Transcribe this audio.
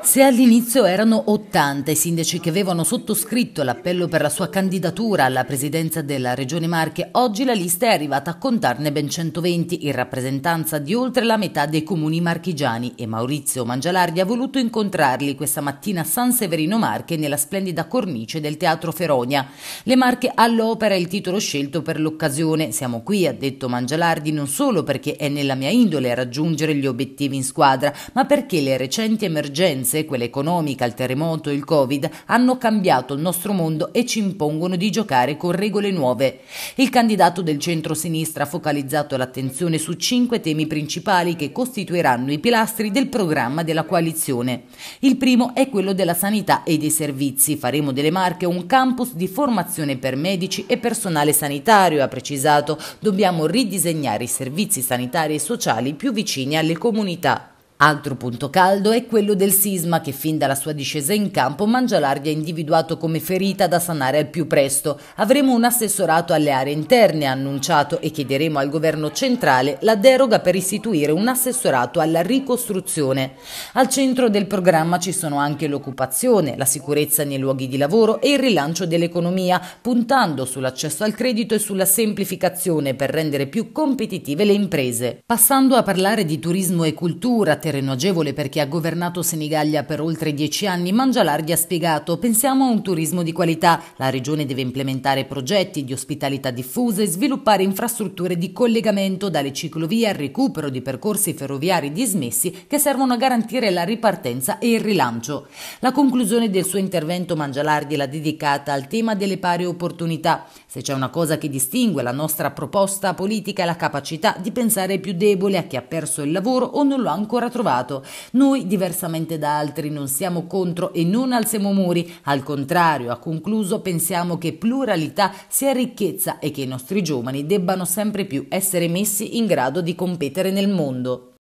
Se all'inizio erano 80 i sindaci che avevano sottoscritto l'appello per la sua candidatura alla presidenza della Regione Marche, oggi la lista è arrivata a contarne ben 120, in rappresentanza di oltre la metà dei comuni marchigiani e Maurizio Mangialardi ha voluto incontrarli questa mattina a San Severino Marche nella splendida cornice del Teatro Feronia. Le Marche all'opera è il titolo scelto per l'occasione. Siamo qui, ha detto Mangialardi, non solo perché è nella mia indole raggiungere gli gli obiettivi in squadra, ma perché le recenti emergenze, quella economica, il terremoto, il Covid, hanno cambiato il nostro mondo e ci impongono di giocare con regole nuove. Il candidato del centro-sinistra ha focalizzato l'attenzione su cinque temi principali che costituiranno i pilastri del programma della coalizione. Il primo è quello della sanità e dei servizi. Faremo delle Marche un campus di formazione per medici e personale sanitario, ha precisato. Dobbiamo ridisegnare i servizi sanitari e sociali più vicini alle comunità Altro punto caldo è quello del sisma che fin dalla sua discesa in campo Mangialardi ha individuato come ferita da sanare al più presto. Avremo un assessorato alle aree interne, ha annunciato, e chiederemo al governo centrale la deroga per istituire un assessorato alla ricostruzione. Al centro del programma ci sono anche l'occupazione, la sicurezza nei luoghi di lavoro e il rilancio dell'economia, puntando sull'accesso al credito e sulla semplificazione per rendere più competitive le imprese. Passando a parlare di turismo e cultura, terreno agevole chi ha governato Senigallia per oltre dieci anni, Mangialardi ha spiegato pensiamo a un turismo di qualità. La regione deve implementare progetti di ospitalità diffusa e sviluppare infrastrutture di collegamento dalle ciclovie al recupero di percorsi ferroviari dismessi che servono a garantire la ripartenza e il rilancio. La conclusione del suo intervento Mangialardi l'ha dedicata al tema delle pari opportunità. Se c'è una cosa che distingue la nostra proposta politica è la capacità di pensare ai più deboli, a chi ha perso il lavoro o non lo ha ancora trovato trovato. Noi, diversamente da altri, non siamo contro e non alziamo muri, al contrario, ha concluso, pensiamo che pluralità sia ricchezza e che i nostri giovani debbano sempre più essere messi in grado di competere nel mondo.